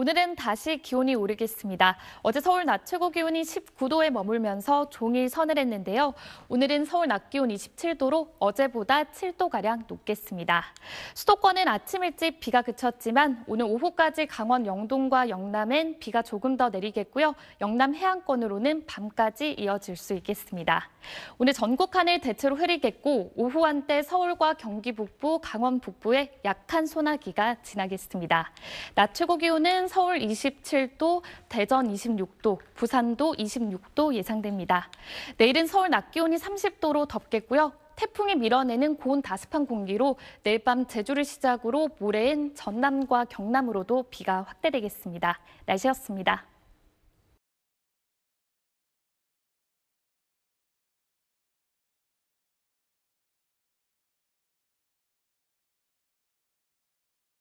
오늘은 다시 기온이 오르겠습니다. 어제 서울 낮 최고 기온이 19도에 머물면서 종일 서늘했는데요. 오늘은 서울 낮 기온 27도로 어제보다 7도가량 높겠습니다. 수도권은 아침 일찍 비가 그쳤지만 오늘 오후까지 강원 영동과 영남엔 비가 조금 더 내리겠고요. 영남 해안권으로는 밤까지 이어질 수 있겠습니다. 오늘 전국 하늘 대체로 흐리겠고 오후 한때 서울과 경기 북부, 강원 북부에 약한 소나기가 지나겠습니다. 낮 최고 기온은 서울 27도, 대전 26도, 부산도 26도 예상됩니다. 내일은 서울 낮 기온이 30도로 덥겠고요. 태풍이 밀어내는 고온 다습한 공기로 내일 밤 제주를 시작으로 모레엔 전남과 경남으로도 비가 확대되겠습니다. 날씨였습니다.